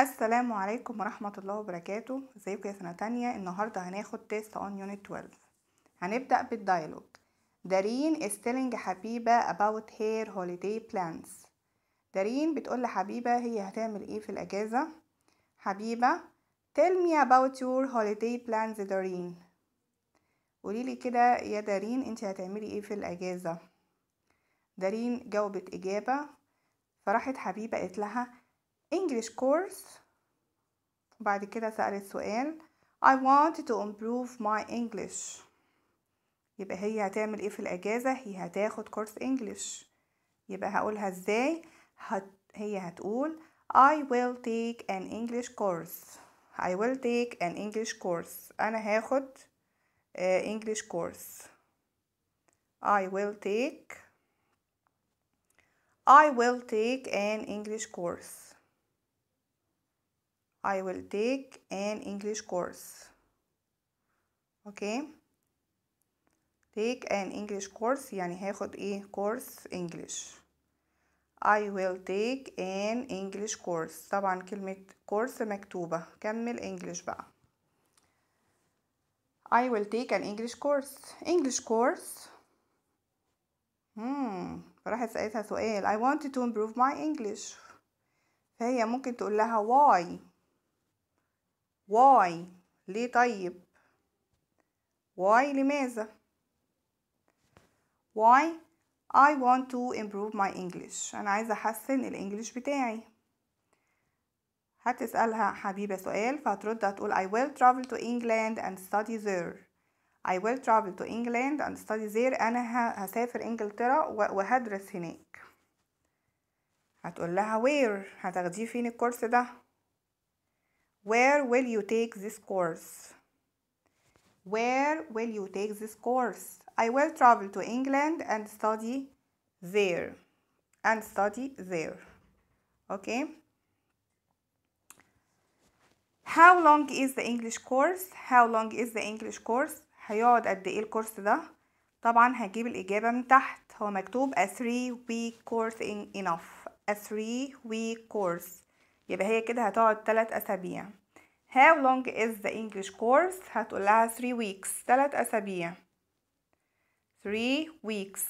السلام عليكم ورحمة الله وبركاته ازيكم يا سنة تانية النهاردة هناخد تيست اون يونت 12 هنبدأ بالديالوج دارين is telling حبيبة about her holiday plans دارين بتقول لحبيبة هي هتعمل ايه في الاجازة حبيبة tell me about your holiday plans دارين قوليلي كده يا دارين انت هتعملي ايه في الاجازة دارين جاوبت اجابة فراحت حبيبة قالت لها English course بعد كده سأل السؤال. I want to improve my English يبقى هي هتعمل ايه في الأجازة هي هتاخد كورس English يبقى هقولها ازاي هت... هي هتقول I will take an English course I will take an English course أنا هاخد uh, English course I will take I will take an English course I will take an English course okay take an English course يعني هاخد ايه course English I will take an English course طبعا كلمة course مكتوبة كمل English بقى I will take an English course English course Hmm. فراحت سألتها سؤال I wanted to improve my English فهي ممكن تقول لها why why ليه طيب why لماذا why I want to improve my English أنا عايزة أحسن الإنجليش بتاعي هتسألها حبيبة سؤال فهترد هتقول I will travel to England and study there I will travel to England and study there أنا هسافر إنجلترا وهدرس هناك هتقول لها where هتاخديه فين الكورس ده Where will you take this course? Where will you take this course? I will travel to England and study there. And study there. Okay. How long is the English course? How long is the English course? هيقعد قد ايه الكورس ده؟ طبعا هجيب الإجابة من تحت هو مكتوب a three week course in enough a three week course يبقى هي كده هتقعد 3 أسابيع How long is the English course هتقول لها 3 weeks 3 أسابيع 3 weeks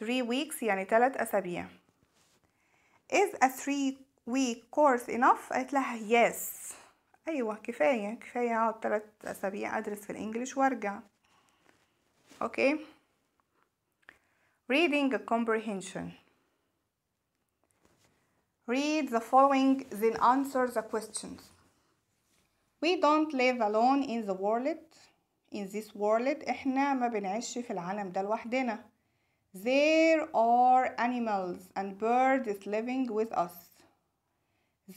3 weeks يعني 3 أسابيع Is a 3 week course enough قالت لها yes أيوة كفاية كفاية أقعد 3 أسابيع أدرس في الإنجليش وأرجع أوكي okay. Reading comprehension Read the following, then answer the questions. We don't live alone in the world. In this world احنا ما بنعيش في العالم ده لوحدنا. There are animals and birds living with us.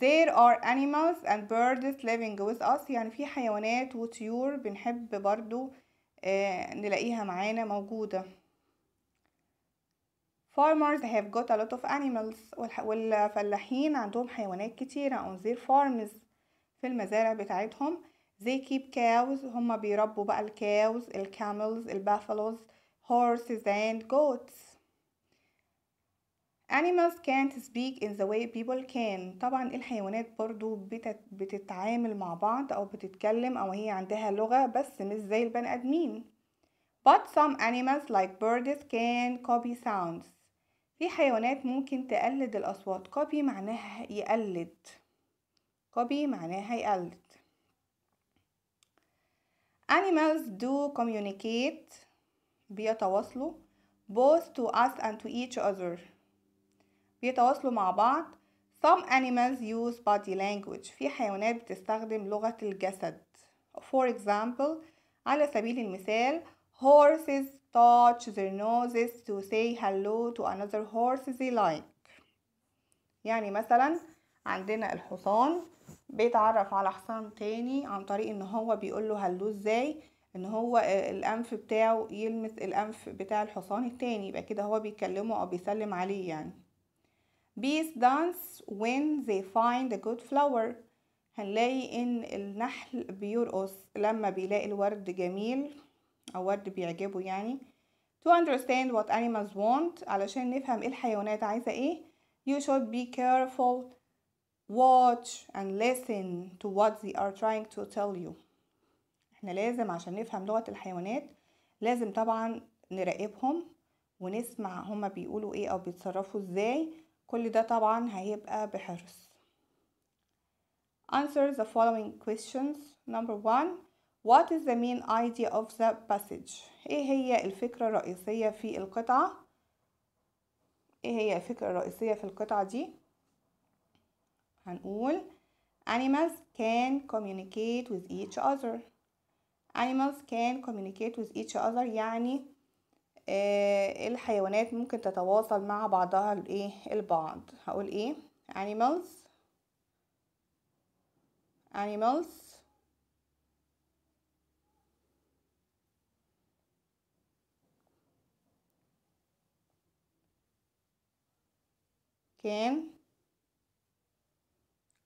There are animals and birds living with us يعني في حيوانات وطيور بنحب برضو نلاقيها معانا موجودة farmers have got a lot of animals والفلاحين عندهم حيوانات كتيرة on their farms في المزارع بتاعتهم they keep cows هما بيربوا بقى الكاوز الكاملز البافالوز horses and goats animals can't speak in the way people can طبعا الحيوانات برضو بتت... بتتعامل مع بعض او بتتكلم او هي عندها لغة بس مش زي البني ادمين But some animals like birds can copy sounds في حيوانات ممكن تقلد الأصوات copy معناها يقلد copy معناها يقلد animals do communicate بيتواصلوا both to us and to each other بيتواصلوا مع بعض some animals use body language في حيوانات بتستخدم لغة الجسد for example على سبيل المثال horses touch their noses to say hello to another horse they like يعني مثلا عندنا الحصان بيتعرف على حصان تاني عن طريق ان هو بيقول له هلو ازاي ان هو الانف بتاعه يلمس الانف بتاع الحصان التاني يبقى كده هو بيكلمه او بيسلم عليه يعني bees dance when they find a good flower هنلاقي ان النحل بيرقص لما بيلاقي الورد جميل أو ورد بيعجبه يعني to understand what animals want علشان نفهم ايه الحيوانات عايزة ايه you should be careful watch and listen to what they are trying to tell you احنا لازم عشان نفهم لغة الحيوانات لازم طبعا نراقبهم ونسمع هما بيقولوا ايه او بيتصرفوا ازاي كل ده طبعا هيبقى بحرص Answer the following questions. Number one, What is the main idea of the passage? إيه هي الفكرة الرئيسية في القطعة؟ إيه هي الفكرة الرئيسية في القطعة دي؟ هنقول Animals can communicate with each other. Animals can communicate with each other يعني آه الحيوانات ممكن تتواصل مع بعضها الايه البعض هقول ايه animals animals can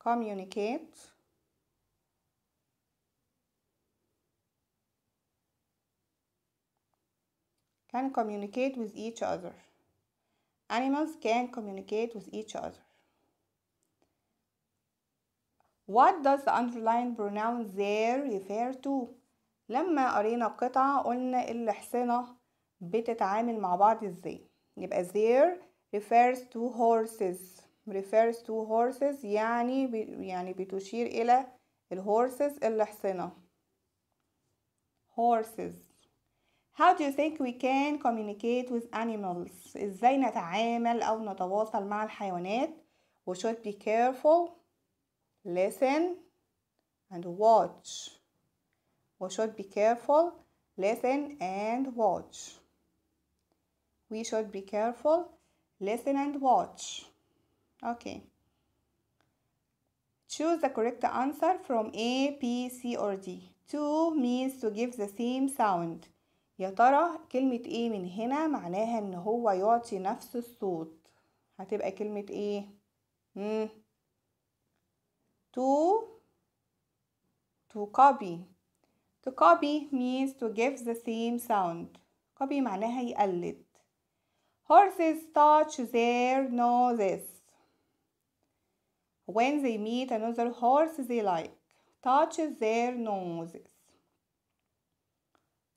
communicate can communicate with each other animals can communicate with each other What does the underlying pronoun there refer to? لما قرينا القطعة قلنا الحصنة بتتعامل مع بعض ازاي يبقى there refers to horses refers to horses يعني يعني بتشير إلى الهورسز الأحصنة horses How do you think we can communicate with animals? إزاي نتعامل أو نتواصل مع الحيوانات? We should be careful, listen, and watch. We should be careful, listen, and watch. We should be careful, listen and watch okay choose the correct answer from A B C or D to means to give the same sound يا ترى كلمة ايه من هنا معناها ان هو يعطي نفس الصوت هتبقى كلمة ايه مم. Hmm. to to copy to copy means to give the same sound copy معناها يقلد Horses touch their noses. When they meet another horse they like, touch their noses.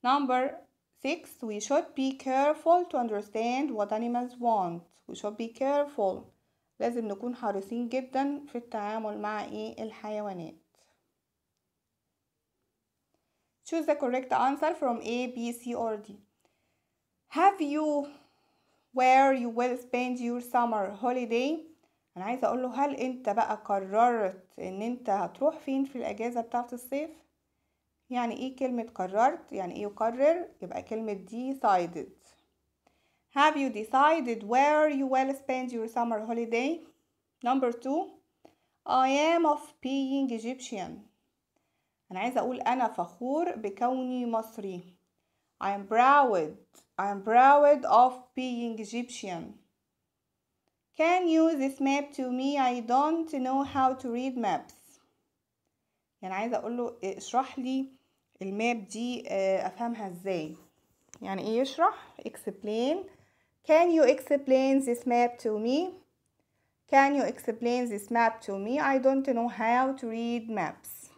Number six, we should be careful to understand what animals want. We should be careful. لازم نكون حريصين جدا في التعامل مع الحيوانات. Choose the correct answer from A, B, C, or D. Have you where you will spend your summer holiday انا عايزه اقول له هل انت بقى قررت ان انت هتروح فين في الاجازه بتاعه الصيف يعني ايه كلمه قررت يعني ايه يقرر يبقى كلمه decided have you decided where you will spend your summer holiday number two I am of being Egyptian انا عايزه اقول انا فخور بكوني مصري I am proud I am proud of being Egyptian. Can you this map to me? I don't know how to read maps. يعني عايزة أقول له اشرح لي الماب دي أفهمها إزاي. يعني إيه يشرح؟ explain. Can you explain this map to me? Can you explain this map to me? I don't know how to read maps.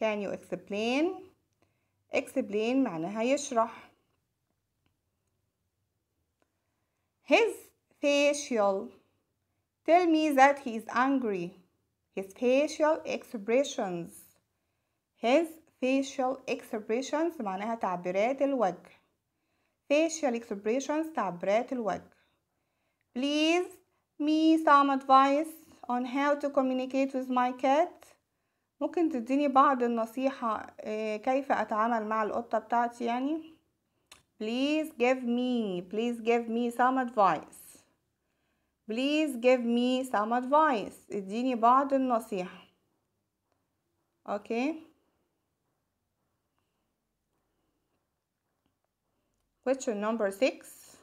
Can you explain? Explain معناها يشرح. His facial tell me that he is angry. His facial expressions his facial expressions معناها تعبيرات الوجه facial expressions تعبيرات الوجه please me some advice on how to communicate with my cat ممكن تديني بعض النصيحة كيف أتعامل مع القطة بتاعتي يعني Please give me, please give me some advice. Please give me some advice. اديني بعض النصيحة. Okay. Question number six.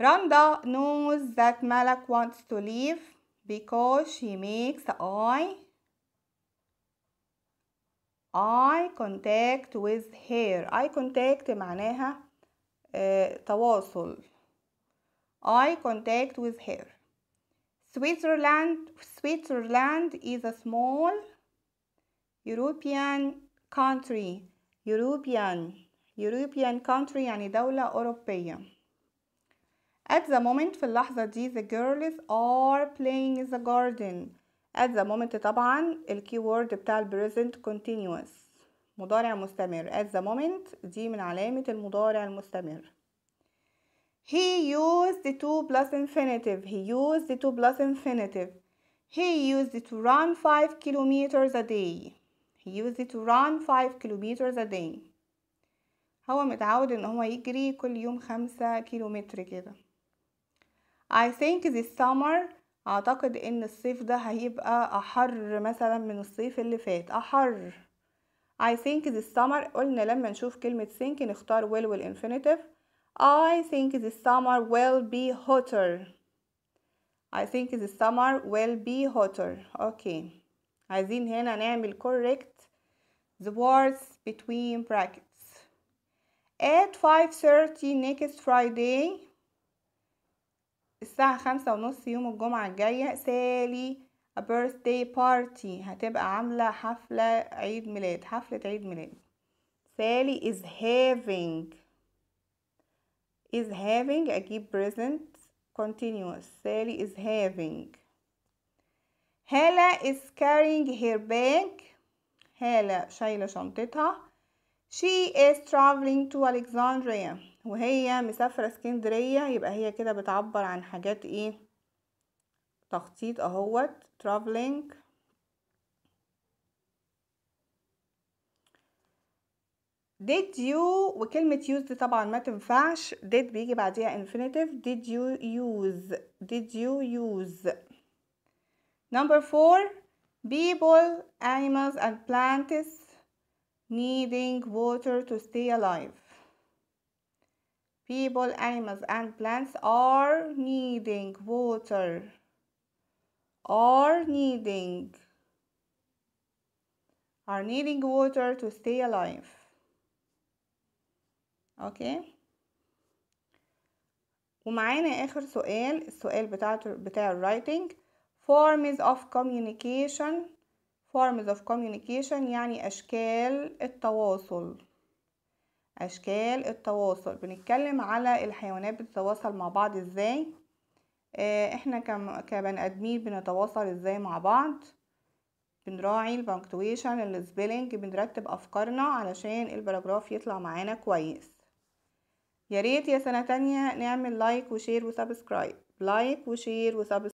Rhonda knows that Malak wants to leave because she makes eye eye contact with her. eye contact معناها تواصل eye contact with her. Switzerland Switzerland is a small European country European European country يعني دولة أوروبية At the moment في اللحظة دي the girls are playing in the garden at the moment طبعا الكي keyword بتاع present continuous مضارع مستمر at the moment دي من علامة المضارع المستمر he used the to plus infinitive he used the to plus infinitive he used to run 5 kilometers a day he used to run 5 kilometers a day هو متعود ان هو يجري كل يوم خمسة كيلومتر كده I think this summer اعتقد ان الصيف ده هيبقى احر مثلا من الصيف اللي فات احر I think this summer قلنا لما نشوف كلمة think نختار will والinfinitive I think this summer will be hotter I think this summer will be hotter اوكي okay. عايزين هنا نعمل correct the words between brackets at 5.30 next Friday الساعة خمسة ونص يوم الجمعة الجاية سالي a birthday party هتبقى عاملة حفلة عيد ميلاد حفلة عيد ميلاد سالي is having is having أجيب present continuous سالي is having هالة is carrying her bag هالة شايلة شنطتها she is traveling to Alexandria وهي مسافرة اسكندرية يبقى هي كده بتعبر عن حاجات ايه تخطيط اهوت traveling did you وكلمة use دي طبعا ما تنفعش did بيجي بعديها infinitive did you use did you use number four people animals and plants needing water to stay alive People, animals, and plants are needing water. Are needing. Are needing water to stay alive. Okay. ومعانا آخر سؤال السؤال بتاعته بتاع الرايتنج forms of communication forms of communication يعني أشكال التواصل أشكال التواصل بنتكلم على الحيوانات بتتواصل مع بعض إزاي آه، إحنا كبني آدمين بنتواصل إزاي مع بعض بنراعي البنكتويشن السبيلنج بنرتب أفكارنا علشان البراجراف يطلع معانا كويس يا ريت يا سنة تانية نعمل لايك وشير وسبسكرايب لايك وشير وسبسكرايب